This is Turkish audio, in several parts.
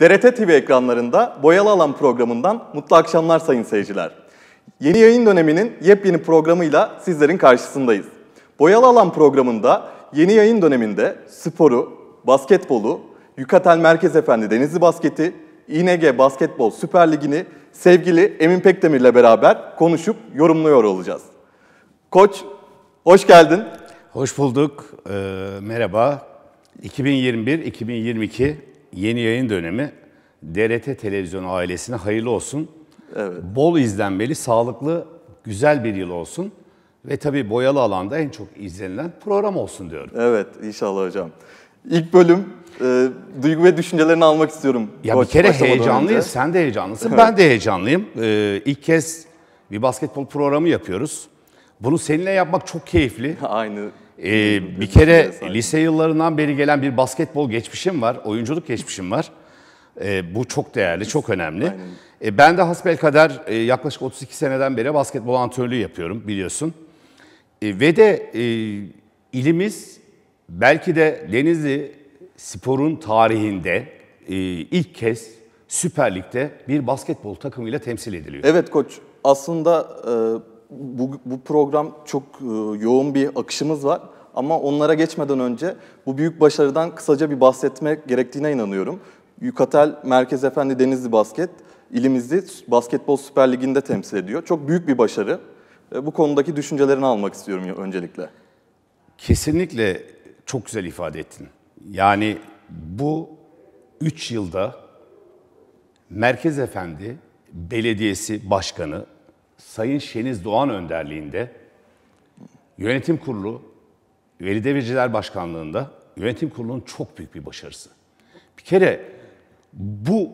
DRT TV ekranlarında Boyalı Alan programından mutlu akşamlar sayın seyirciler. Yeni yayın döneminin yepyeni programıyla sizlerin karşısındayız. Boyalı Alan programında yeni yayın döneminde sporu, basketbolu, Yukatel Merkez Efendi Denizli Basketi, İNG Basketbol Süper Ligi'ni sevgili Emin Pekdemir'le beraber konuşup yorumluyor olacağız. Koç, hoş geldin. Hoş bulduk. Ee, merhaba. 2021-2022 yeni yayın dönemi DRT Televizyon ailesine hayırlı olsun. Evet. Bol izlenmeli, sağlıklı, güzel bir yıl olsun. Ve tabii boyalı alanda en çok izlenilen program olsun diyorum. Evet, inşallah hocam. İlk bölüm e, duygu ve düşüncelerini almak istiyorum. Ya bir kere heyecanlıyız. Önce. Sen de heyecanlısın. Evet. Ben de heyecanlıyım. E, ilk kez bir basketbol programı yapıyoruz. Bunu seninle yapmak çok keyifli. Aynı ee, bir kere lise yıllarından beri gelen bir basketbol geçmişim var, oyunculuk geçmişim var. Ee, bu çok değerli, çok önemli. Ee, ben de hasbelkader e, yaklaşık 32 seneden beri basketbol antrenörlüğü yapıyorum biliyorsun. E, ve de e, ilimiz belki de Denizli sporun tarihinde e, ilk kez Süper Lig'de bir basketbol takımıyla temsil ediliyor. Evet koç, aslında... E bu, bu program çok e, yoğun bir akışımız var. Ama onlara geçmeden önce bu büyük başarıdan kısaca bir bahsetme gerektiğine inanıyorum. Yukatel Merkez Efendi Denizli Basket ilimizi Basketbol Süper Ligi'nde temsil ediyor. Çok büyük bir başarı. E, bu konudaki düşüncelerini almak istiyorum öncelikle. Kesinlikle çok güzel ifade ettin. Yani bu 3 yılda Merkez Efendi Belediyesi Başkanı Sayın Şeniz Doğan önderliğinde yönetim kurulu Veli Devirciler Başkanlığı'nda yönetim kurulunun çok büyük bir başarısı. Bir kere bu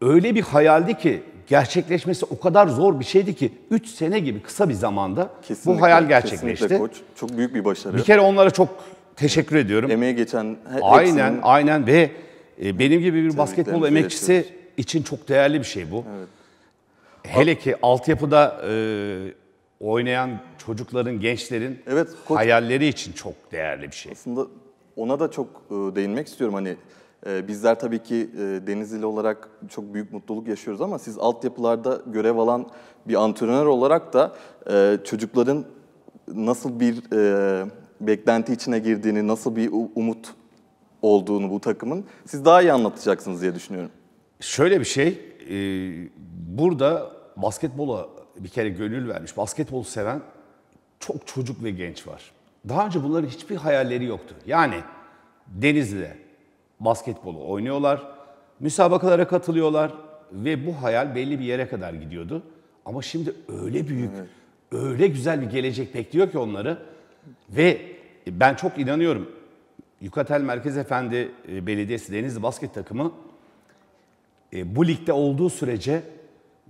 öyle bir hayaldi ki gerçekleşmesi o kadar zor bir şeydi ki 3 sene gibi kısa bir zamanda kesinlikle, bu hayal gerçekleşti. Kesinlikle koç. Çok büyük bir başarı. Bir kere onlara çok teşekkür ediyorum. Emeğe geçen her Aynen, aynen ve e, benim gibi bir basketbol emekçisi için çok değerli bir şey bu. Evet. Hele ki altyapıda e, oynayan çocukların, gençlerin Evet, koç- hayalleri için çok değerli bir şey. Aslında ona da çok e, değinmek istiyorum. Hani e, bizler tabii ki e, Denizli olarak çok büyük mutluluk yaşıyoruz ama siz altyapılarda görev alan bir antrenör olarak da e, çocukların nasıl bir e, beklenti içine girdiğini, nasıl bir umut olduğunu bu takımın siz daha iyi anlatacaksınız diye düşünüyorum. Şöyle bir şey, e, burada basketbola bir kere gönül vermiş, basketbol seven çok çocuk ve genç var. Daha önce bunların hiçbir hayalleri yoktu. Yani Denizli'de basketbolu oynuyorlar, müsabakalara katılıyorlar ve bu hayal belli bir yere kadar gidiyordu. Ama şimdi öyle büyük, evet. öyle güzel bir gelecek bekliyor ki onları ve ben çok inanıyorum. Yukatel Merkez Efendi e, Belediyesi Denizli Basket Takımı e, bu ligde olduğu sürece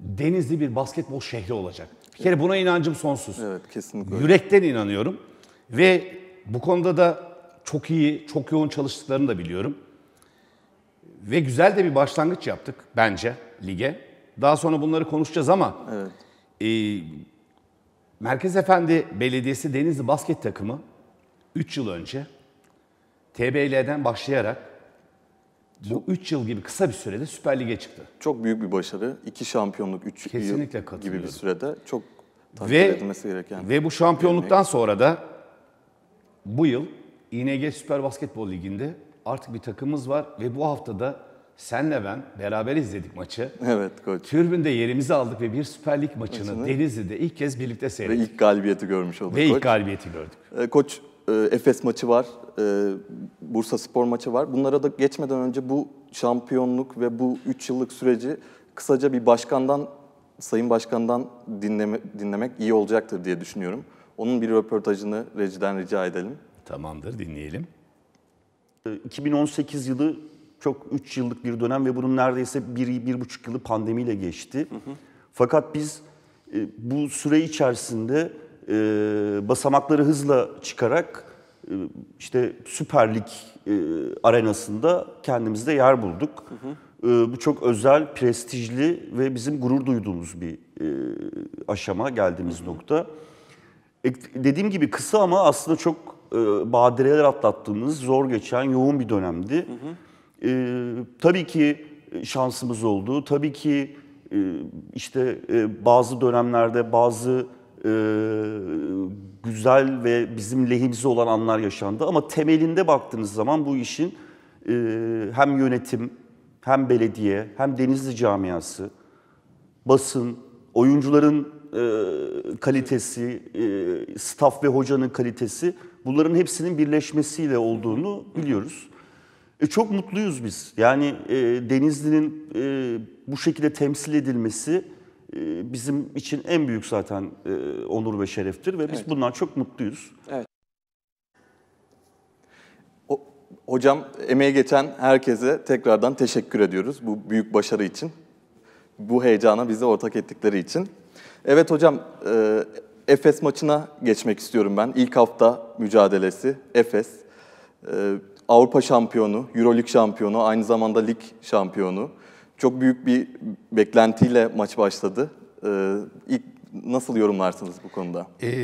denizli bir basketbol şehri olacak. Bir kere buna inancım sonsuz. Evet kesinlikle. Yürekten inanıyorum ve bu konuda da çok iyi, çok yoğun çalıştıklarını da biliyorum. Ve güzel de bir başlangıç yaptık bence lige. Daha sonra bunları konuşacağız ama evet. e, Merkez Efendi Belediyesi Denizli Basket Takımı 3 yıl önce TBL'den başlayarak bu 3 yıl gibi kısa bir sürede Süper Lig'e çıktı. Çok büyük bir başarı. 2 şampiyonluk, 3 yıl gibi bir sürede çok takdir ve, edilmesi gereken. Ve bu şampiyonluktan örnek. sonra da bu yıl İNG Süper Basketbol Ligi'nde artık bir takımımız var ve bu haftada senle ben beraber izledik maçı. Evet koç. Türbünde yerimizi aldık ve bir Süper Lig maçını Maçını. Denizli'de ilk kez birlikte seyrettik. Ve ilk galibiyeti görmüş olduk Ve koç. ilk galibiyeti gördük. E, koç ee, Efes maçı var, ee, Bursa Spor maçı var. Bunlara da geçmeden önce bu şampiyonluk ve bu 3 yıllık süreci kısaca bir başkandan, Sayın Başkan'dan dinleme, dinlemek iyi olacaktır diye düşünüyorum. Onun bir röportajını Reci'den rica edelim. Tamamdır, dinleyelim. 2018 ee, yılı çok 3 yıllık bir dönem ve bunun neredeyse 1-1,5 yılı pandemiyle geçti. Hı hı. Fakat biz e, bu süre içerisinde e, basamakları hızla çıkarak e, işte Süper Lig e, arenasında kendimizde yer bulduk. Hı hı. E, bu çok özel, prestijli ve bizim gurur duyduğumuz bir e, aşama geldiğimiz hı hı. nokta. E, dediğim gibi kısa ama aslında çok e, badireler atlattığımız, zor geçen, yoğun bir dönemdi. Hı hı. E, tabii ki şansımız oldu. Tabii ki e, işte e, bazı dönemlerde bazı e, güzel ve bizim lehimize olan anlar yaşandı. Ama temelinde baktığınız zaman bu işin e, hem yönetim, hem belediye, hem Denizli camiası, basın, oyuncuların e, kalitesi, e, staff ve hocanın kalitesi bunların hepsinin birleşmesiyle olduğunu biliyoruz. E, çok mutluyuz biz. Yani e, Denizli'nin e, bu şekilde temsil edilmesi ee, bizim için en büyük zaten e, onur ve şereftir ve biz evet. bundan çok mutluyuz. Evet. hocam emeği geçen herkese tekrardan teşekkür ediyoruz bu büyük başarı için. Bu heyecana bizi ortak ettikleri için. Evet hocam e, Efes maçına geçmek istiyorum ben. İlk hafta mücadelesi Efes. E, Avrupa şampiyonu, Euroleague şampiyonu, aynı zamanda lig şampiyonu. Çok büyük bir beklentiyle maç başladı. Ee, ilk nasıl yorumlarsınız bu konuda? Ee,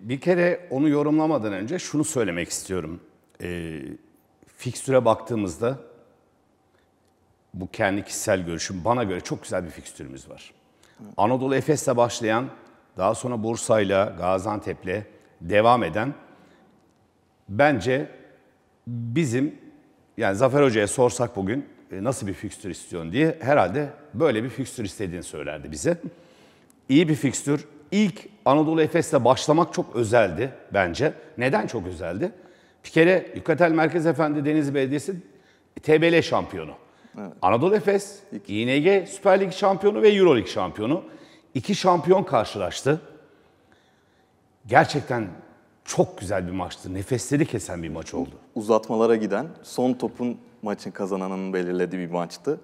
bir kere onu yorumlamadan önce şunu söylemek istiyorum. Ee, fikstüre baktığımızda bu kendi kişisel görüşüm bana göre çok güzel bir fikstürümüz var. Evet. Anadolu Efes'le başlayan, daha sonra Bursa'yla, Gaziantep'le devam eden bence bizim yani Zafer Hoca'ya sorsak bugün e, nasıl bir fikstür istiyorsun diye herhalde böyle bir fikstür istediğini söylerdi bize. İyi bir fikstür. İlk Anadolu Efes'le başlamak çok özeldi bence. Neden çok özeldi? Bir kere Yukatel Merkez Efendi Denizli Belediyesi TBL şampiyonu. Evet. Anadolu Efes, İki. İNG Süper Lig şampiyonu ve Euro Lig şampiyonu. İki şampiyon karşılaştı. Gerçekten çok güzel bir maçtı. Nefesleri kesen bir maç oldu. Uzatmalara giden, son topun maçın kazananının belirlediği bir maçtı.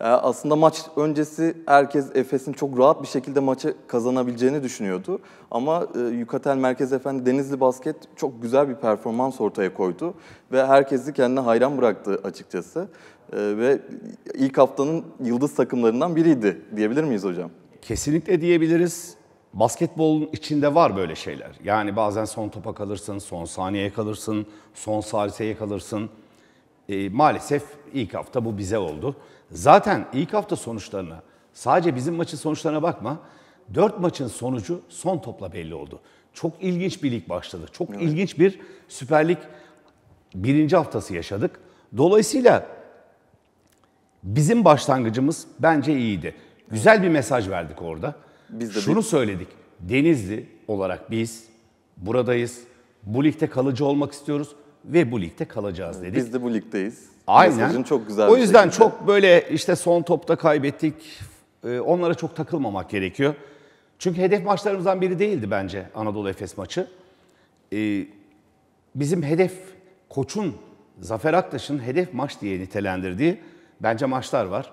Ee, aslında maç öncesi herkes Efes'in çok rahat bir şekilde maçı kazanabileceğini düşünüyordu. Ama e, Yukatel Merkez Efendi Denizli Basket çok güzel bir performans ortaya koydu. Ve herkesi kendine hayran bıraktı açıkçası. Ee, ve ilk haftanın yıldız takımlarından biriydi diyebilir miyiz hocam? Kesinlikle diyebiliriz. Basketbolun içinde var böyle şeyler. Yani bazen son topa kalırsın, son saniyeye kalırsın, son saliseye kalırsın e, maalesef ilk hafta bu bize oldu. Zaten ilk hafta sonuçlarına, sadece bizim maçın sonuçlarına bakma. Dört maçın sonucu son topla belli oldu. Çok ilginç bir lig başladı. Çok evet. ilginç bir Süper Lig birinci haftası yaşadık. Dolayısıyla bizim başlangıcımız bence iyiydi. Güzel bir mesaj verdik orada. Biz de Şunu bir... söyledik. Denizli olarak biz buradayız. Bu ligde kalıcı olmak istiyoruz ve bu ligde kalacağız dedik. Biz de bu ligdeyiz. Aynen. Mesajın çok güzel. O yüzden çok böyle işte son topta kaybettik. E, onlara çok takılmamak gerekiyor. Çünkü hedef maçlarımızdan biri değildi bence Anadolu Efes maçı. E, bizim hedef koçun Zafer Aktaş'ın hedef maç diye nitelendirdiği bence maçlar var.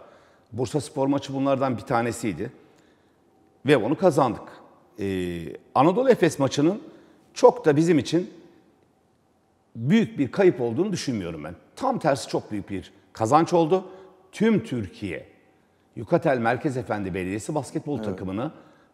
Bursa Spor maçı bunlardan bir tanesiydi. Ve onu kazandık. Ee, Anadolu Efes maçının çok da bizim için büyük bir kayıp olduğunu düşünmüyorum ben. Tam tersi çok büyük bir kazanç oldu. Tüm Türkiye Yukatel Merkez Efendi Belediyesi basketbol evet. takımını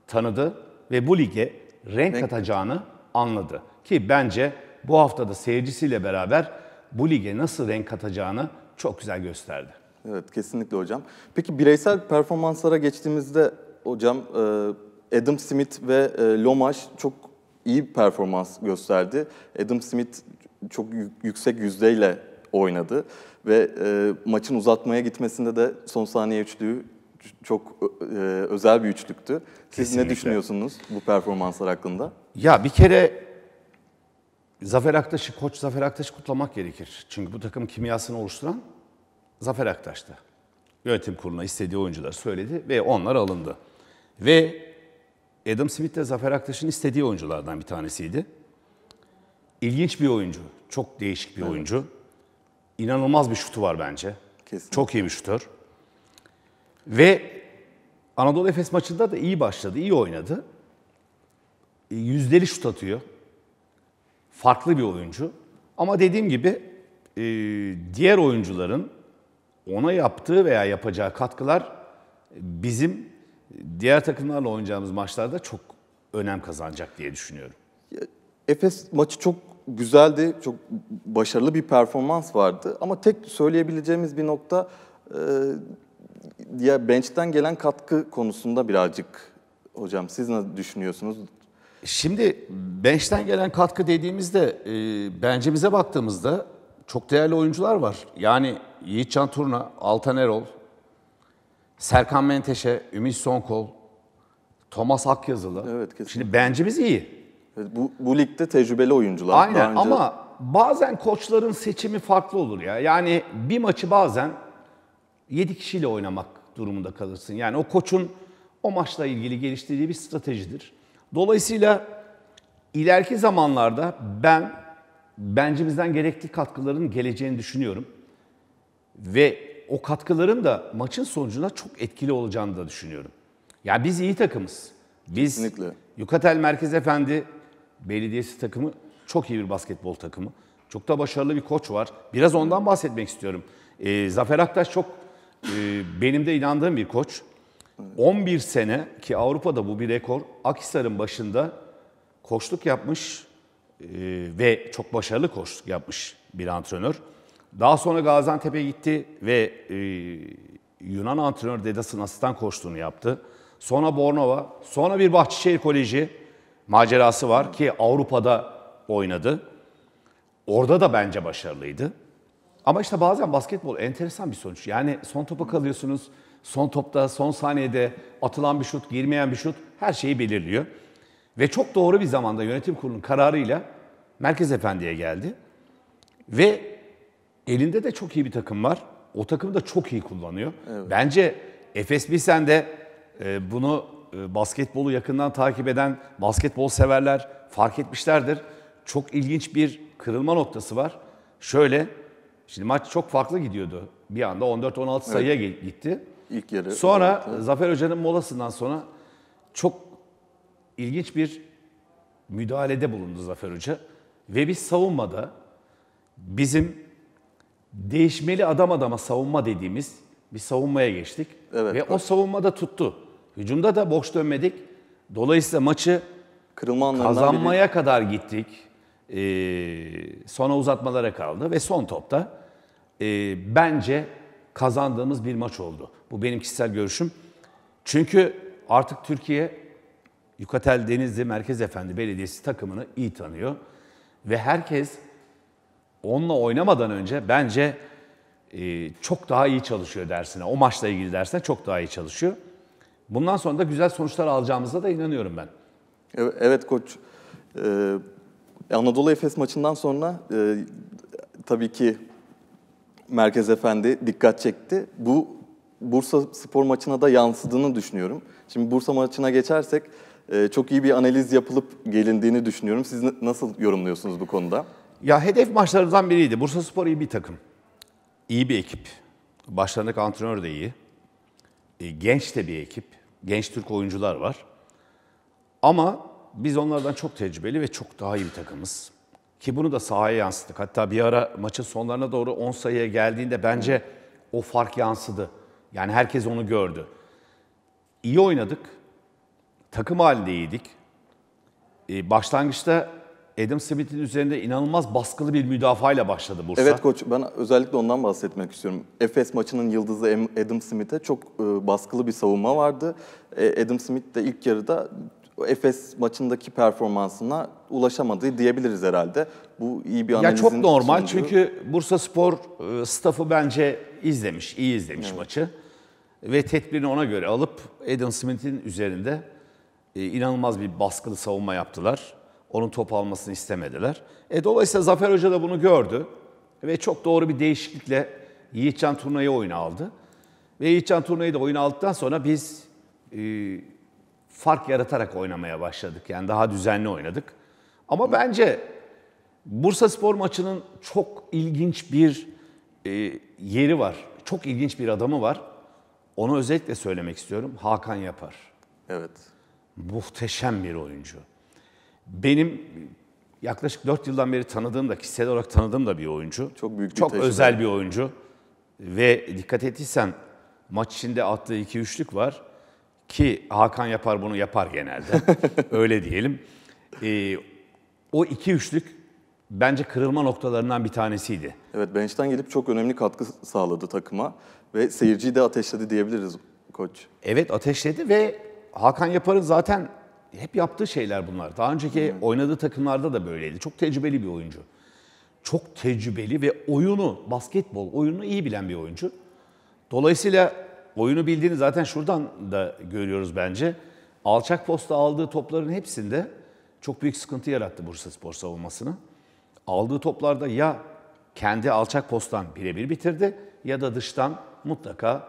tanıdı ve bu lige renk, renk katacağını anladı. Ki bence bu haftada seyircisiyle beraber bu lige nasıl renk katacağını çok güzel gösterdi. Evet kesinlikle hocam. Peki bireysel performanslara geçtiğimizde hocam e, Adam Smith ve e, Lomaş çok iyi performans gösterdi. Adam Smith çok yüksek yüzdeyle oynadı ve e, maçın uzatmaya gitmesinde de son saniye üçlüğü çok e, özel bir üçlüktü. Siz Kesinlikle. ne düşünüyorsunuz bu performanslar hakkında? Ya bir kere Zafer Aktaş'ı, koç Zafer Aktaş'ı kutlamak gerekir. Çünkü bu takım kimyasını oluşturan Zafer Aktaş'tı. Yönetim kuruluna istediği oyuncular söyledi ve onlar alındı. Ve Adam Smith de Zafer Aktaş'ın istediği oyunculardan bir tanesiydi. İlginç bir oyuncu. Çok değişik bir evet. oyuncu. İnanılmaz bir şutu var bence. Kesinlikle. Çok iyi bir şutör. Ve Anadolu Efes maçında da iyi başladı, iyi oynadı. E, yüzdeli şut atıyor. Farklı bir oyuncu. Ama dediğim gibi e, diğer oyuncuların ona yaptığı veya yapacağı katkılar e, bizim diğer takımlarla oynayacağımız maçlarda çok önem kazanacak diye düşünüyorum. Efes maçı çok güzeldi, çok başarılı bir performans vardı. Ama tek söyleyebileceğimiz bir nokta e, diye bench'ten gelen katkı konusunda birazcık hocam siz ne düşünüyorsunuz? Şimdi bench'ten gelen katkı dediğimizde e, bench'imize baktığımızda çok değerli oyuncular var. Yani Yiğit Çanturna, Altan Erol, Serkan Menteşe, Ümit Sonkol, Thomas Akyazılı. Evet kesinlikle. Şimdi bench'imiz iyi. Bu, bu ligde tecrübeli oyuncular. Aynen önce... ama bazen koçların seçimi farklı olur ya. Yani bir maçı bazen 7 kişiyle oynamak durumunda kalırsın. Yani o koçun o maçla ilgili geliştirdiği bir stratejidir. Dolayısıyla ileriki zamanlarda ben bencimizden gerekli katkıların geleceğini düşünüyorum. Ve o katkıların da maçın sonucuna çok etkili olacağını da düşünüyorum. Ya yani biz iyi takımız. Biz Kesinlikle. Yukatel Merkez Efendi belediyesi takımı çok iyi bir basketbol takımı. Çok da başarılı bir koç var. Biraz ondan bahsetmek istiyorum. E, Zafer Aktaş çok e, benim de inandığım bir koç. 11 sene ki Avrupa'da bu bir rekor. Akhisar'ın başında koçluk yapmış e, ve çok başarılı koçluk yapmış bir antrenör. Daha sonra Gaziantep'e gitti ve e, Yunan antrenör Dedas'ın asistan koçluğunu yaptı. Sonra Bornova, sonra bir Bahçeşehir Koleji macerası var ki Avrupa'da oynadı. Orada da bence başarılıydı. Ama işte bazen basketbol enteresan bir sonuç. Yani son topa kalıyorsunuz. Son topta, son saniyede atılan bir şut, girmeyen bir şut her şeyi belirliyor. Ve çok doğru bir zamanda yönetim kurulunun kararıyla Merkez Efendi'ye geldi. Ve elinde de çok iyi bir takım var. O takımı da çok iyi kullanıyor. Evet. Bence Efes Bilsen de e, bunu e, basketbolu yakından takip eden basketbol severler fark etmişlerdir. Çok ilginç bir kırılma noktası var. Şöyle, şimdi maç çok farklı gidiyordu. Bir anda 14-16 evet. sayıya gitti. İlk yarı. Sonra evet. Zafer Hoca'nın molasından sonra çok ilginç bir müdahalede bulundu Zafer Hoca. Ve biz savunmada bizim değişmeli adam adama savunma dediğimiz bir savunmaya geçtik. Evet, ve tabii. o savunmada tuttu. Hücumda da boş dönmedik. Dolayısıyla maçı Kırılma kazanmaya biri. kadar gittik. Ee, sona uzatmalara kaldı ve son topta e, bence kazandığımız bir maç oldu. Bu benim kişisel görüşüm. Çünkü artık Türkiye Yukatel Denizli Merkez Efendi Belediyesi takımını iyi tanıyor. Ve herkes onunla oynamadan önce bence e, çok daha iyi çalışıyor dersine. O maçla ilgili dersine çok daha iyi çalışıyor. Bundan sonra da güzel sonuçlar alacağımıza da inanıyorum ben. Evet koç. Ee, Anadolu Efes maçından sonra e, tabii ki Merkez Efendi dikkat çekti. Bu Bursa spor maçına da yansıdığını düşünüyorum. Şimdi Bursa maçına geçersek e, çok iyi bir analiz yapılıp gelindiğini düşünüyorum. Siz nasıl yorumluyorsunuz bu konuda? Ya hedef maçlarımızdan biriydi. Bursa Spor iyi bir takım. İyi bir ekip. Başlarındaki antrenör de iyi. E, genç de bir ekip genç Türk oyuncular var. Ama biz onlardan çok tecrübeli ve çok daha iyi bir takımız. Ki bunu da sahaya yansıttık. Hatta bir ara maçın sonlarına doğru 10 sayıya geldiğinde bence o fark yansıdı. Yani herkes onu gördü. İyi oynadık. Takım halindeydik. Ee, başlangıçta Adam Smith'in üzerinde inanılmaz baskılı bir müdafayla başladı Bursa. Evet koç ben özellikle ondan bahsetmek istiyorum. Efes maçının yıldızı Adam Smith'e çok e, baskılı bir savunma vardı. E, Adam Smith de ilk yarıda Efes maçındaki performansına ulaşamadı diyebiliriz herhalde. Bu iyi bir analizin Ya çok normal sunduğu... çünkü Bursa Spor e, staffı bence izlemiş, iyi izlemiş evet. maçı. Ve tedbirini ona göre alıp Adam Smith'in üzerinde e, inanılmaz bir baskılı savunma yaptılar. Onun top almasını istemediler. E, dolayısıyla Zafer Hoca da bunu gördü ve çok doğru bir değişiklikle Yiğitcan Turna'yı oyuna aldı. Ve Yiğitcan Turna'yı da oyuna aldıktan sonra biz e, fark yaratarak oynamaya başladık. Yani daha düzenli oynadık. Ama bence Bursa Spor maçının çok ilginç bir e, yeri var. Çok ilginç bir adamı var. Onu özellikle söylemek istiyorum. Hakan Yapar. Evet. Muhteşem bir oyuncu benim yaklaşık 4 yıldan beri tanıdığım da kişisel olarak tanıdığım da bir oyuncu. Çok büyük bir Çok teşvik. özel bir oyuncu. Ve dikkat ettiysen maç içinde attığı 2 üçlük var ki Hakan yapar bunu yapar genelde. Öyle diyelim. Ee, o 2 üçlük bence kırılma noktalarından bir tanesiydi. Evet bench'ten gelip çok önemli katkı sağladı takıma ve seyirciyi de ateşledi diyebiliriz koç. Evet ateşledi ve Hakan Yapar'ın zaten hep yaptığı şeyler bunlar. Daha önceki Hı. oynadığı takımlarda da böyleydi. Çok tecrübeli bir oyuncu. Çok tecrübeli ve oyunu, basketbol oyununu iyi bilen bir oyuncu. Dolayısıyla oyunu bildiğini zaten şuradan da görüyoruz bence. Alçak posta aldığı topların hepsinde çok büyük sıkıntı yarattı Bursa Spor savunmasını. Aldığı toplarda ya kendi alçak postan birebir bitirdi ya da dıştan mutlaka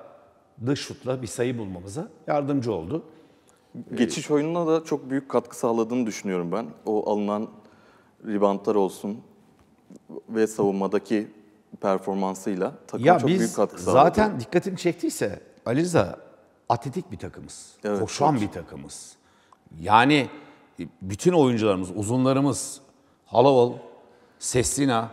dış şutla bir sayı bulmamıza yardımcı oldu. Ee, Geçiş oyununa da çok büyük katkı sağladığını düşünüyorum ben. O alınan ribantlar olsun ve savunmadaki performansıyla takım ya çok biz büyük katkı sağladı. Zaten dikkatini çektiyse Ali Rıza atletik bir takımız. Evet, koşan çok. bir takımız. Yani e, bütün oyuncularımız, uzunlarımız Halaval, Sestina,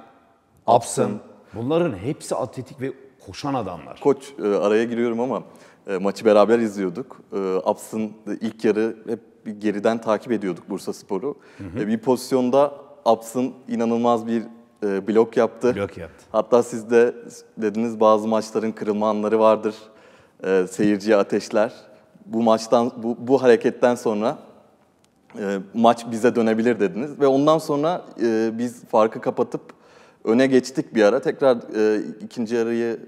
Absın bunların hepsi atletik ve koşan adamlar. Koç e, araya giriyorum ama e, maçı beraber izliyorduk. E, Aps'ın ilk yarı hep geriden takip ediyorduk Bursa Spor'u. E, bir pozisyonda Aps'ın inanılmaz bir e, blok yaptı. Blok yaptı. Hatta siz de dediniz bazı maçların kırılma anları vardır. E, seyirciye ateşler. Bu maçtan bu, bu hareketten sonra e, maç bize dönebilir dediniz ve ondan sonra e, biz farkı kapatıp öne geçtik bir ara. Tekrar e, ikinci yarıyı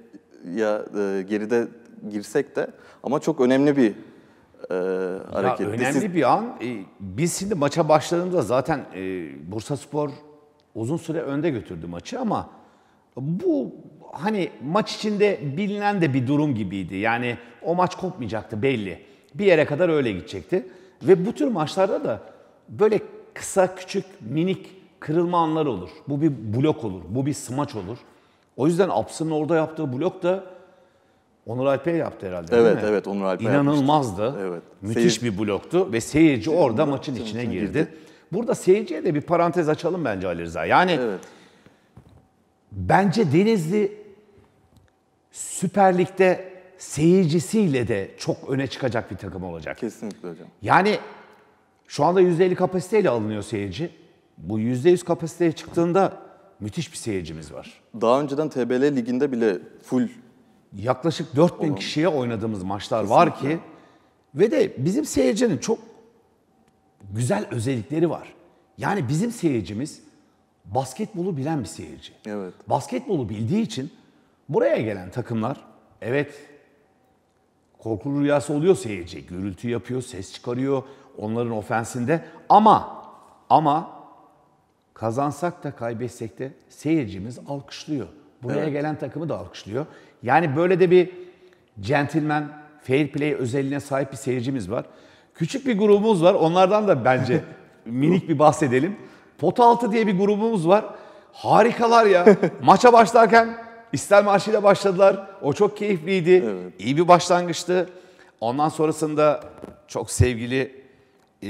ya e, geride girsek de ama çok önemli bir e, hareket. Ya önemli Siz... bir an. E, biz şimdi maça başladığımızda zaten e, Bursa Spor uzun süre önde götürdü maçı ama bu hani maç içinde bilinen de bir durum gibiydi. Yani o maç kopmayacaktı belli. Bir yere kadar öyle gidecekti. Ve bu tür maçlarda da böyle kısa, küçük, minik kırılma anları olur. Bu bir blok olur, bu bir smaç olur. O yüzden Aps'ın orada yaptığı blok da Onur Alp'e yaptı herhalde evet, değil mi? Evet, Onur Alp'e İnanılmazdı. Yapmıştı. Evet. Müthiş Seyir... bir bloktu ve seyirci Seyir... orada Seyir... maçın içine girdi. girdi. Burada seyirciye de bir parantez açalım bence Ali Rıza. Yani evet. bence Denizli Süper Lig'de seyircisiyle de çok öne çıkacak bir takım olacak. Kesinlikle hocam. Yani şu anda %50 kapasiteyle alınıyor seyirci. Bu %100 kapasiteye çıktığında müthiş bir seyircimiz var. Daha önceden TBL liginde bile full yaklaşık 4000 kişiye oynadığımız maçlar Kesinlikle. var ki ve de bizim seyircinin çok güzel özellikleri var. Yani bizim seyircimiz basketbolu bilen bir seyirci. Evet. Basketbolu bildiği için buraya gelen takımlar evet korkulu rüyası oluyor seyirci. Gürültü yapıyor, ses çıkarıyor onların ofensinde ama ama kazansak da kaybetsek de seyircimiz alkışlıyor. Buraya evet. gelen takımı da alkışlıyor. Yani böyle de bir centilmen, fair play özelliğine sahip bir seyircimiz var. Küçük bir grubumuz var. Onlardan da bence minik bir bahsedelim. Pota altı diye bir grubumuz var. Harikalar ya. Maça başlarken İslam marşıyla başladılar. O çok keyifliydi. Evet. İyi bir başlangıçtı. Ondan sonrasında çok sevgili e,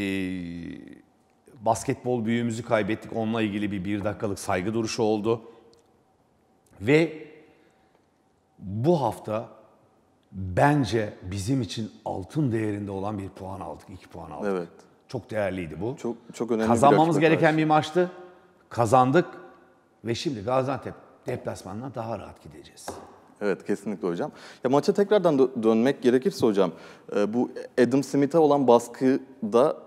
basketbol büyüğümüzü kaybettik. Onunla ilgili bir bir dakikalık saygı duruşu oldu. Ve bu hafta bence bizim için altın değerinde olan bir puan aldık. iki puan aldık. Evet. Çok değerliydi bu. Çok çok önemli. Kazanmamız bir gereken karşı. bir maçtı. Kazandık ve şimdi Gaziantep deplasmanına daha rahat gideceğiz. Evet kesinlikle hocam. Ya maça tekrardan dö- dönmek gerekirse hocam e, bu Adam Smith'e olan baskıda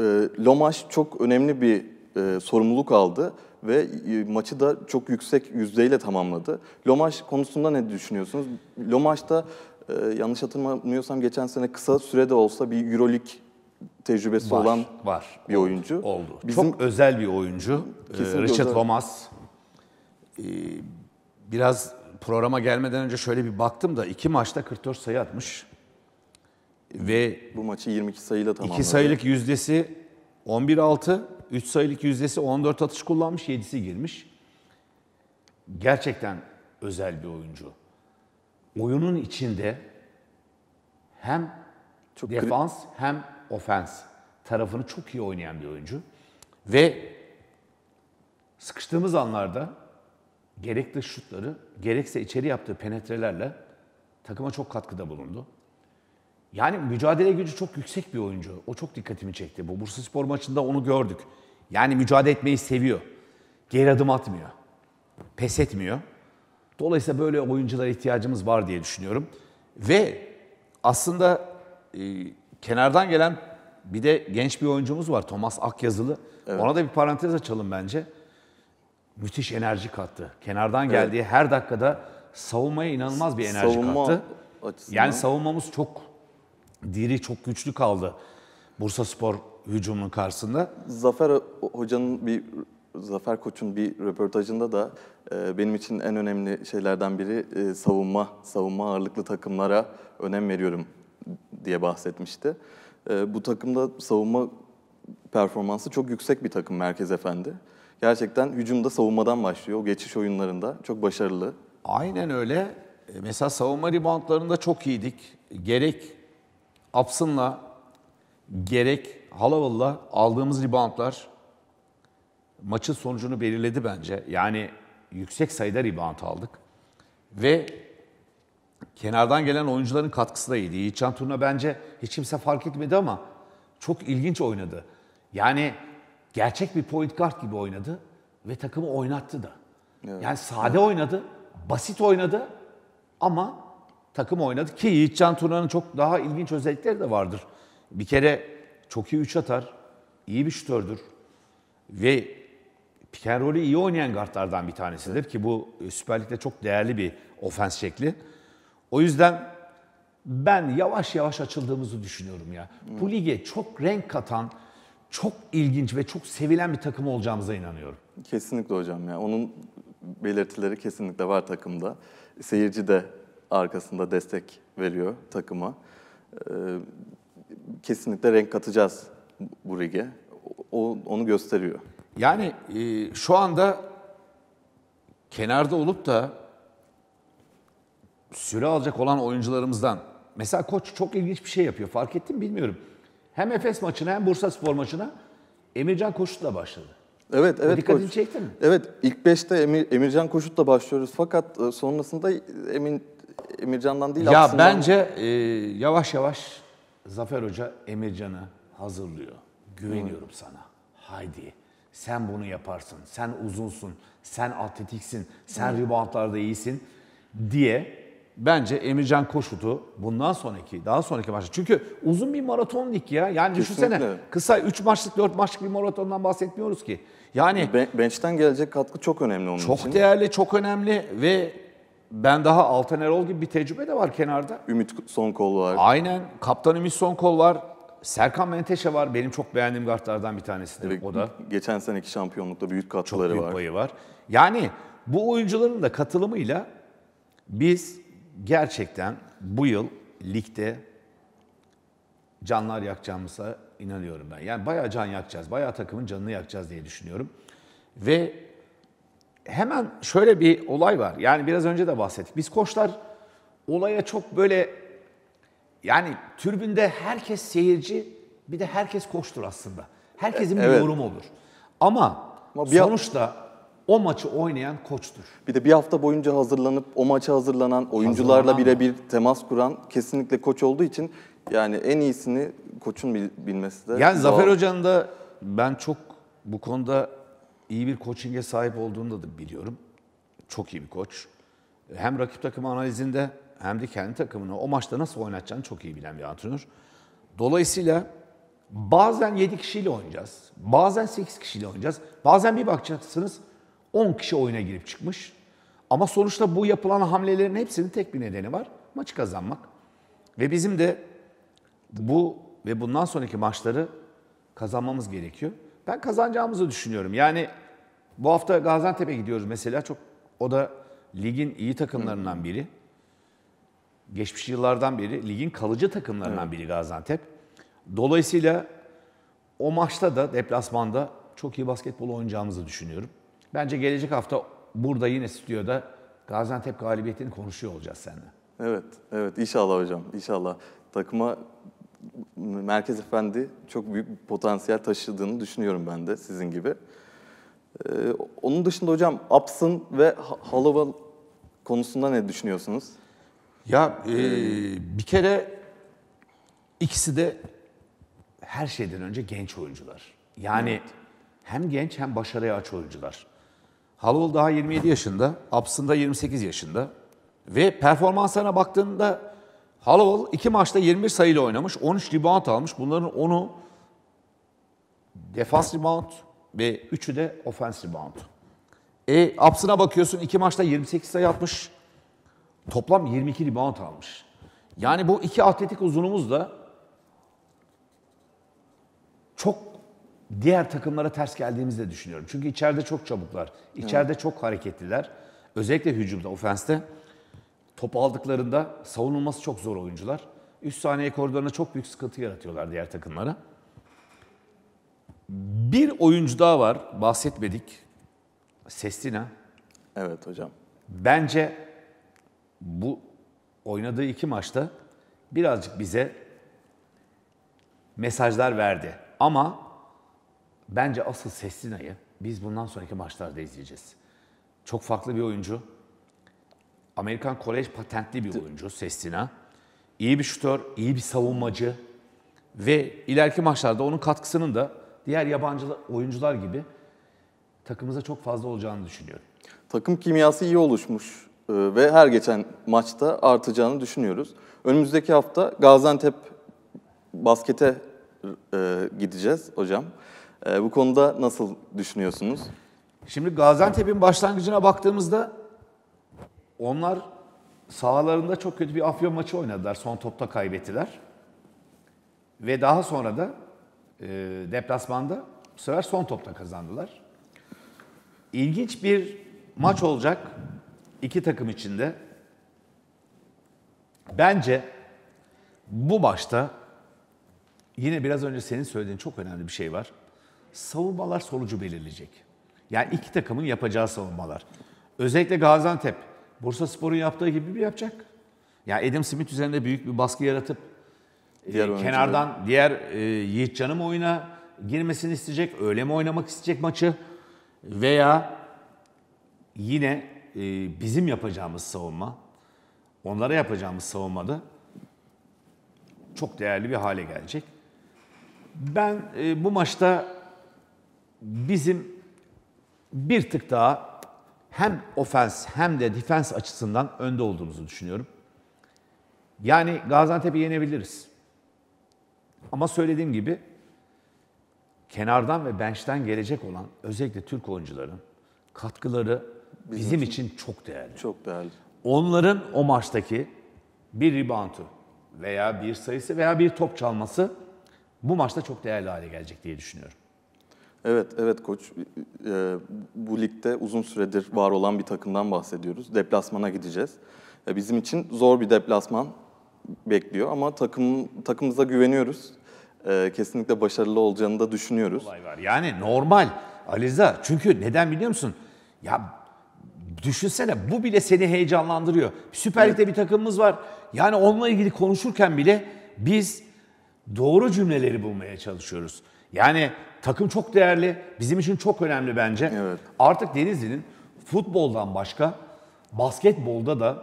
e, Lomaş çok önemli bir e, sorumluluk aldı ve e, maçı da çok yüksek yüzdeyle tamamladı. Lomaj konusunda ne düşünüyorsunuz? Lomaj'da da e, yanlış hatırlamıyorsam geçen sene kısa sürede olsa bir Euroleague tecrübesi var, olan var. bir oldu, oyuncu. Oldu. Bizim, çok özel bir oyuncu. Kesinlikle e, Richard özel. Lomas. biraz programa gelmeden önce şöyle bir baktım da iki maçta 44 sayı atmış. Ve bu maçı 22 sayıyla tamamladı. 2 sayılık yüzdesi 11-6 3 sayılık yüzdesi 14 atış kullanmış, 7'si girmiş. Gerçekten özel bir oyuncu. Oyunun içinde hem çok defans hem ofens tarafını çok iyi oynayan bir oyuncu. Ve sıkıştığımız anlarda gerek dış şutları gerekse içeri yaptığı penetrelerle takıma çok katkıda bulundu. Yani mücadele gücü çok yüksek bir oyuncu. O çok dikkatimi çekti. Bu Bursa Spor maçında onu gördük. Yani mücadele etmeyi seviyor. Geri adım atmıyor. Pes etmiyor. Dolayısıyla böyle oyunculara ihtiyacımız var diye düşünüyorum. Ve aslında e, kenardan gelen bir de genç bir oyuncumuz var. Thomas Akyazılı. Evet. Ona da bir parantez açalım bence. Müthiş enerji kattı. Kenardan geldiği evet. her dakikada savunmaya inanılmaz bir enerji Savunma kattı. Açısından. Yani savunmamız çok diri çok güçlü kaldı Bursa Spor hücumunun karşısında. Zafer Hoca'nın bir Zafer Koç'un bir röportajında da e, benim için en önemli şeylerden biri e, savunma, savunma ağırlıklı takımlara önem veriyorum diye bahsetmişti. E, bu takımda savunma performansı çok yüksek bir takım Merkez Efendi. Gerçekten hücumda savunmadan başlıyor. O geçiş oyunlarında çok başarılı. Aynen öyle. E, mesela savunma reboundlarında çok iyiydik. Gerek Apsın'la gerek Halaval'la aldığımız reboundlar maçın sonucunu belirledi bence. Yani yüksek sayıda rebound aldık. Ve kenardan gelen oyuncuların katkısı da iyiydi. Yiğitcan Turna bence hiç kimse fark etmedi ama çok ilginç oynadı. Yani gerçek bir point guard gibi oynadı ve takımı oynattı da. Evet. Yani sade oynadı, basit oynadı ama takım oynadı ki Yiğitcan Tuna'nın çok daha ilginç özellikleri de vardır. Bir kere çok iyi üç atar, iyi bir şutördür ve piken iyi oynayan guardlardan bir tanesidir ki bu e, Süper Lig'de çok değerli bir ofens şekli. O yüzden ben yavaş yavaş açıldığımızı düşünüyorum ya. Hmm. Bu lige çok renk katan, çok ilginç ve çok sevilen bir takım olacağımıza inanıyorum. Kesinlikle hocam ya. Onun belirtileri kesinlikle var takımda. Seyirci de arkasında destek veriyor takıma. Ee, kesinlikle renk katacağız bu rige O, onu gösteriyor. Yani e, şu anda kenarda olup da süre alacak olan oyuncularımızdan mesela koç çok ilginç bir şey yapıyor. Fark ettim bilmiyorum. Hem Efes maçına hem Bursa Spor maçına Emircan Koşut'la başladı. Evet, evet. Dikkatini çekti mi? Evet, ilk 5'te Emir, Emircan Koşut'la başlıyoruz. Fakat e, sonrasında Emin Emircan'dan değil ya aslında. Ya bence e, yavaş yavaş Zafer Hoca Emircan'ı hazırlıyor. Güveniyorum Hı. sana. Haydi sen bunu yaparsın. Sen uzunsun. Sen atletiksin. Sen Hı. reboundlarda iyisin diye bence Emircan Koşut'u bundan sonraki, daha sonraki maçta. Çünkü uzun bir maraton lig ya. Yani Kesinlikle. düşünsene kısa 3 maçlık, 4 maçlık bir maratondan bahsetmiyoruz ki. Yani Be- bench'ten gelecek katkı çok önemli onun çok için. Çok değerli, çok önemli ve ben daha Altan Erol gibi bir tecrübe de var kenarda. Ümit Sonkol var. Aynen. Kaptan Ümit Sonkol var. Serkan Menteşe var. Benim çok beğendiğim kartlardan bir tanesidir evet, o da. Geçen seneki şampiyonlukta büyük katkıları var. Çok büyük var. payı var. Yani bu oyuncuların da katılımıyla biz gerçekten bu yıl ligde canlar yakacağımıza inanıyorum ben. Yani bayağı can yakacağız. Bayağı takımın canını yakacağız diye düşünüyorum. Ve hemen şöyle bir olay var. Yani biraz önce de bahsettik. Biz koçlar olaya çok böyle yani türbünde herkes seyirci bir de herkes koçtur aslında. Herkesin bir evet. yorumu olur. Ama, Ama bir sonuçta o maçı oynayan koçtur. Bir de bir hafta boyunca hazırlanıp o maça hazırlanan, oyuncularla birebir temas kuran kesinlikle koç olduğu için yani en iyisini koçun bilmesi de. Yani doğal. Zafer Hoca'nın da ben çok bu konuda iyi bir coaching'e sahip olduğunu da biliyorum. Çok iyi bir koç. Hem rakip takımı analizinde hem de kendi takımını o maçta nasıl oynatacağını çok iyi bilen bir antrenör. Dolayısıyla bazen 7 kişiyle oynayacağız. Bazen 8 kişiyle oynayacağız. Bazen bir bakacaksınız 10 kişi oyuna girip çıkmış. Ama sonuçta bu yapılan hamlelerin hepsinin tek bir nedeni var. Maçı kazanmak. Ve bizim de bu ve bundan sonraki maçları kazanmamız gerekiyor. Ben kazanacağımızı düşünüyorum. Yani bu hafta Gaziantep'e gidiyoruz mesela. Çok o da ligin iyi takımlarından biri. Geçmiş yıllardan beri ligin kalıcı takımlarından biri Gaziantep. Dolayısıyla o maçta da deplasmanda çok iyi basketbol oynayacağımızı düşünüyorum. Bence gelecek hafta burada yine stüdyoda Gaziantep galibiyetini konuşuyor olacağız seninle. Evet, evet inşallah hocam, inşallah. Takıma Merkez Efendi çok büyük bir potansiyel taşıdığını düşünüyorum ben de sizin gibi. Ee, onun dışında hocam Ups'ın ve Hallowell konusunda ne düşünüyorsunuz? Ya e, bir kere ikisi de her şeyden önce genç oyuncular. Yani evet. hem genç hem başarıya aç oyuncular. Hallowell daha 27 yaşında, Ups'ın da 28 yaşında. Ve performanslarına baktığında Hallowell iki maçta 21 sayıyla oynamış, 13 rebound almış. Bunların 10'u defans rebound, ve üçü de offense rebound. E, absına bakıyorsun iki maçta 28 sayı atmış. Toplam 22 rebound almış. Yani bu iki atletik uzunumuz da çok diğer takımlara ters geldiğimizde düşünüyorum. Çünkü içeride çok çabuklar. İçeride çok hareketliler. Özellikle hücumda, ofenste. Top aldıklarında savunulması çok zor oyuncular. Üst saniye koridoruna çok büyük sıkıntı yaratıyorlar diğer takımlara. Bir oyuncu daha var, bahsetmedik. Sestina. Evet hocam. Bence bu oynadığı iki maçta birazcık bize mesajlar verdi. Ama bence asıl Sestina'yı biz bundan sonraki maçlarda izleyeceğiz. Çok farklı bir oyuncu. Amerikan kolej patentli bir oyuncu Sestina. İyi bir şutör, iyi bir savunmacı ve ileriki maçlarda onun katkısının da diğer yabancı oyuncular gibi takımıza çok fazla olacağını düşünüyorum. Takım kimyası iyi oluşmuş e, ve her geçen maçta artacağını düşünüyoruz. Önümüzdeki hafta Gaziantep baskete e, gideceğiz hocam. E, bu konuda nasıl düşünüyorsunuz? Şimdi Gaziantep'in başlangıcına baktığımızda onlar sahalarında çok kötü bir Afyon maçı oynadılar. Son topta kaybettiler. Ve daha sonra da e, deplasmanda bu sefer son topta kazandılar. İlginç bir maç olacak iki takım içinde. Bence bu başta yine biraz önce senin söylediğin çok önemli bir şey var. Savunmalar sonucu belirleyecek. Yani iki takımın yapacağı savunmalar. Özellikle Gaziantep, Bursa Spor'un yaptığı gibi bir yapacak. Yani Edim Smith üzerinde büyük bir baskı yaratıp diğer e, kenardan diğer e, Yiğitcan'ın oyuna girmesini isteyecek, öyle mi oynamak isteyecek maçı veya yine e, bizim yapacağımız savunma, onlara yapacağımız savunmada çok değerli bir hale gelecek. Ben e, bu maçta bizim bir tık daha hem ofens hem de defens açısından önde olduğumuzu düşünüyorum. Yani Gaziantep'i yenebiliriz. Ama söylediğim gibi kenardan ve bench'ten gelecek olan özellikle Türk oyuncuların katkıları bizim, bizim için, için çok değerli. Çok değerli. Onların o maçtaki bir reboundu veya bir sayısı veya bir top çalması bu maçta çok değerli hale gelecek diye düşünüyorum. Evet, evet koç. E, bu ligde uzun süredir var olan bir takımdan bahsediyoruz. Deplasmana gideceğiz. E, bizim için zor bir deplasman bekliyor ama takım takımımıza güveniyoruz. Ee, kesinlikle başarılı olacağını da düşünüyoruz. Olay var. Yani normal Aliza. Çünkü neden biliyor musun? Ya düşünsene bu bile seni heyecanlandırıyor. Süper Lig'de evet. bir takımımız var. Yani onunla ilgili konuşurken bile biz doğru cümleleri bulmaya çalışıyoruz. Yani takım çok değerli, bizim için çok önemli bence. Evet. Artık Denizli'nin futboldan başka basketbolda da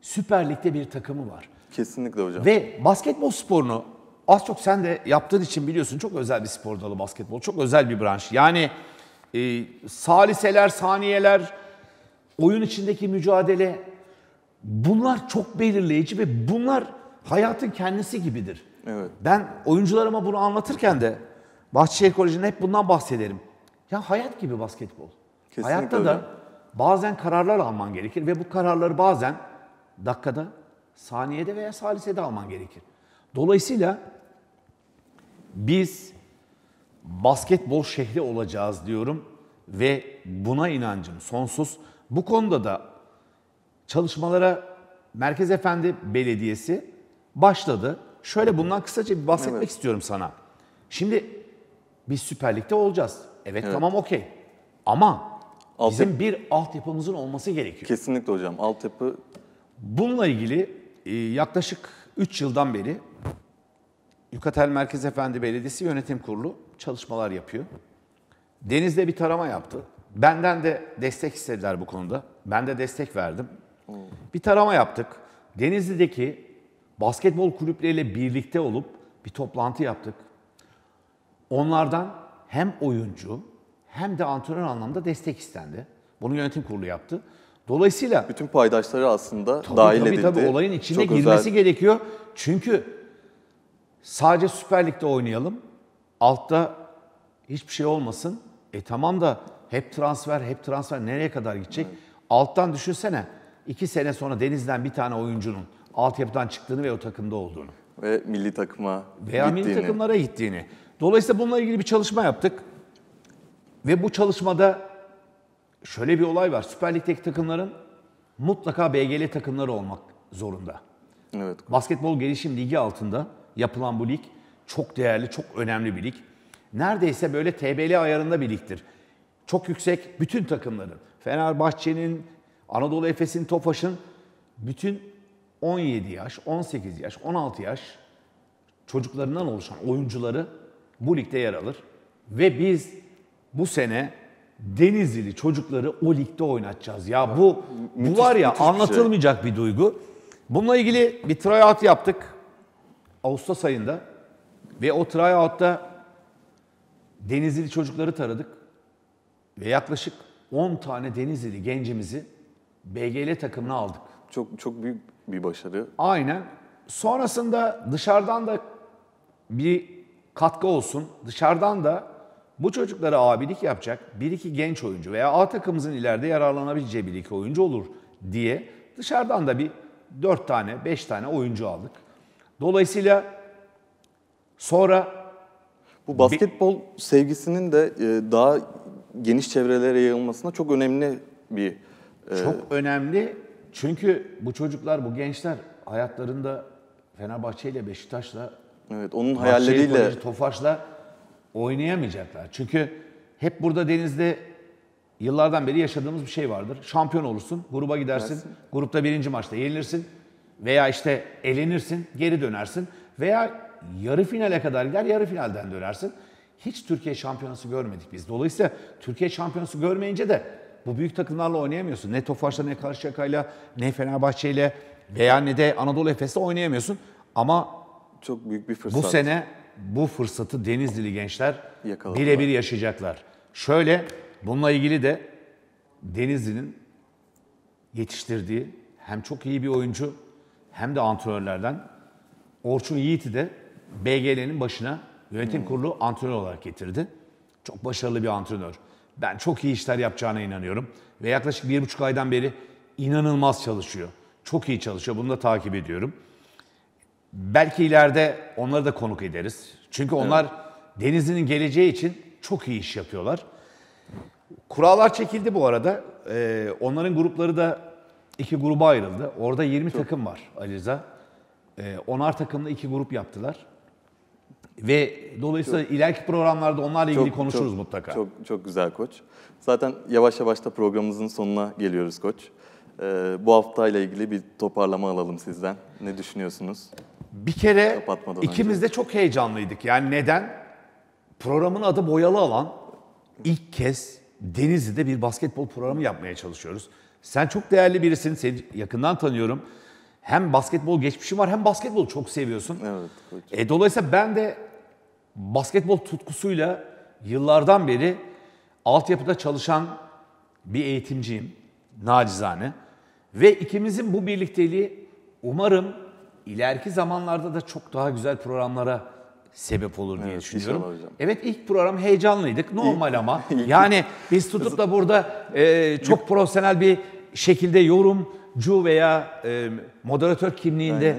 Süper Lig'de bir takımı var. Kesinlikle hocam. Ve basketbol sporunu az çok sen de yaptığın için biliyorsun çok özel bir spor dalı basketbol. Çok özel bir branş. Yani e, saliseler, saniyeler, oyun içindeki mücadele bunlar çok belirleyici ve bunlar hayatın kendisi gibidir. Evet. Ben oyuncularıma bunu anlatırken de Bahçeşehir Koleji'nde hep bundan bahsederim. Ya hayat gibi basketbol. Kesinlikle Hayatta öyle. da bazen kararlar alman gerekir ve bu kararları bazen dakikada, saniyede veya salisede alman gerekir. Dolayısıyla biz basketbol şehri olacağız diyorum ve buna inancım sonsuz. Bu konuda da çalışmalara Merkez Efendi Belediyesi başladı. Şöyle bundan kısaca bir bahsetmek evet. istiyorum sana. Şimdi biz Süper Lig'de olacağız. Evet, evet. tamam okey. Ama Alt bizim bir altyapımızın olması gerekiyor. Kesinlikle hocam. Altyapı Bununla ilgili ee, yaklaşık 3 yıldan beri Yukatel Merkez Efendi Belediyesi Yönetim Kurulu çalışmalar yapıyor. Denizde bir tarama yaptı. Benden de destek istediler bu konuda. Ben de destek verdim. Bir tarama yaptık. Denizli'deki basketbol kulüpleriyle birlikte olup bir toplantı yaptık. Onlardan hem oyuncu hem de antrenör anlamda destek istendi. Bunu yönetim kurulu yaptı. Dolayısıyla bütün paydaşları aslında tabii, dahil tabii, edildi. Tabii olayın içine Çok girmesi özel. gerekiyor. Çünkü sadece Süper Lig'de oynayalım. Altta hiçbir şey olmasın. E tamam da hep transfer, hep transfer nereye kadar gidecek? Evet. Alttan düşünsene. iki sene sonra Deniz'den bir tane oyuncunun altyapıdan çıktığını ve o takımda olduğunu. Ve milli takıma Veya gittiğini. milli takımlara gittiğini. Dolayısıyla bununla ilgili bir çalışma yaptık. Ve bu çalışmada şöyle bir olay var. Süper Lig'deki takımların mutlaka BGL takımları olmak zorunda. Evet. Basketbol Gelişim Ligi altında yapılan bu lig çok değerli, çok önemli bir lig. Neredeyse böyle TBL ayarında bir ligdir. Çok yüksek bütün takımların. Fenerbahçe'nin, Anadolu Efes'in, Tofaş'ın bütün 17 yaş, 18 yaş, 16 yaş çocuklarından oluşan oyuncuları bu ligde yer alır. Ve biz bu sene Denizli çocukları o ligde oynatacağız. Ya, bu müthiş, bu var ya şey. anlatılmayacak bir, şey. bir duygu. Bununla ilgili bir tryout yaptık Ağustos ayında ve o tryout'ta Denizli çocukları taradık ve yaklaşık 10 tane Denizli gencimizi BGL takımına aldık. Çok çok büyük bir başarı. Aynen. Sonrasında dışarıdan da bir katkı olsun. Dışarıdan da bu çocuklara abilik yapacak bir iki genç oyuncu veya A takımımızın ileride yararlanabileceği bir iki oyuncu olur diye dışarıdan da bir dört tane, beş tane oyuncu aldık. Dolayısıyla sonra... Bu basketbol bir... sevgisinin de e, daha geniş çevrelere yayılmasına çok önemli bir... E, çok e... önemli çünkü bu çocuklar, bu gençler hayatlarında Fenerbahçe ile Beşiktaş'la... Evet, onun hayalleriyle... Tofaş'la oynayamayacaklar. Çünkü hep burada denizde yıllardan beri yaşadığımız bir şey vardır. Şampiyon olursun, gruba gidersin, Dersin. grupta birinci maçta yenilirsin veya işte elenirsin, geri dönersin veya yarı finale kadar gider, yarı finalden dönersin. Hiç Türkiye şampiyonası görmedik biz. Dolayısıyla Türkiye şampiyonası görmeyince de bu büyük takımlarla oynayamıyorsun. Ne Tofaş'la ne Karşıyaka'yla ne Fenerbahçe'yle veya ne de Anadolu Efes'le oynayamıyorsun. Ama çok büyük bir fırsat. Bu sene bu fırsatı Denizlili gençler birebir yaşayacaklar. Şöyle bununla ilgili de Denizli'nin yetiştirdiği hem çok iyi bir oyuncu hem de antrenörlerden Orçun Yiğit'i de BGL'nin başına yönetim hmm. kurulu antrenör olarak getirdi. Çok başarılı bir antrenör. Ben çok iyi işler yapacağına inanıyorum. Ve yaklaşık bir buçuk aydan beri inanılmaz çalışıyor. Çok iyi çalışıyor. Bunu da takip ediyorum. Belki ileride onları da konuk ederiz. Çünkü onlar evet. denizinin geleceği için çok iyi iş yapıyorlar. Kurallar çekildi bu arada. Ee, onların grupları da iki gruba ayrıldı. Orada 20 çok. takım var Aliza. Ee, onar takımla iki grup yaptılar. Ve dolayısıyla çok, ileriki programlarda onlarla ilgili çok, konuşuruz çok, mutlaka. Çok çok güzel koç. Zaten yavaş yavaş da programımızın sonuna geliyoruz koç. Ee, bu haftayla ilgili bir toparlama alalım sizden. Ne düşünüyorsunuz? Bir kere ikimiz önce. de çok heyecanlıydık. Yani neden? Programın adı Boyalı Alan. İlk kez Denizli'de bir basketbol programı yapmaya çalışıyoruz. Sen çok değerli birisin. Seni yakından tanıyorum. Hem basketbol geçmişin var hem basketbolu çok seviyorsun. Evet. E, dolayısıyla ben de basketbol tutkusuyla yıllardan beri altyapıda çalışan bir eğitimciyim. Nacizane. Ve ikimizin bu birlikteliği umarım ileriki zamanlarda da çok daha güzel programlara sebep olur diye evet, düşünüyorum. Evet ilk program heyecanlıydık normal ama yani biz tutup da burada e, çok profesyonel bir şekilde yorumcu veya e, moderatör kimliğinde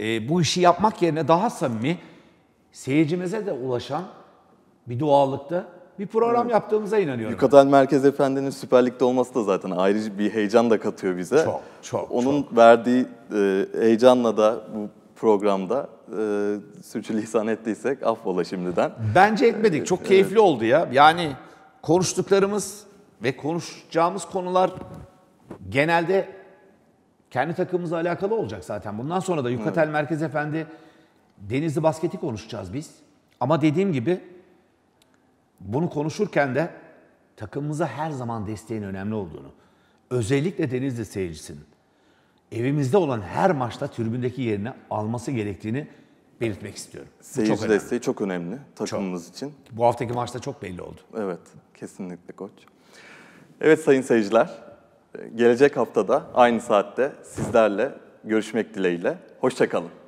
e, bu işi yapmak yerine daha samimi seyircimize de ulaşan bir doğallıkta bir program evet. yaptığımıza inanıyorum. Yucatan Merkez Efendi'nin Süper Lig'de olması da zaten ayrıca bir heyecan da katıyor bize. Çok, çok, Onun çok. verdiği e, heyecanla da bu programda e, sürçülisan ettiysek affola şimdiden. Bence etmedik. Çok e, keyifli evet. oldu ya. Yani konuştuklarımız ve konuşacağımız konular genelde kendi takımımızla alakalı olacak zaten. Bundan sonra da Yukatel evet. Merkez Efendi Denizli Basket'i konuşacağız biz. Ama dediğim gibi bunu konuşurken de takımımıza her zaman desteğin önemli olduğunu, özellikle Denizli seyircisinin evimizde olan her maçta tribündeki yerini alması gerektiğini belirtmek istiyorum. Seyirci çok desteği çok önemli takımımız çok. için. Bu haftaki maçta çok belli oldu. Evet, kesinlikle koç. Evet sayın seyirciler, gelecek haftada aynı saatte sizlerle görüşmek dileğiyle. Hoşçakalın.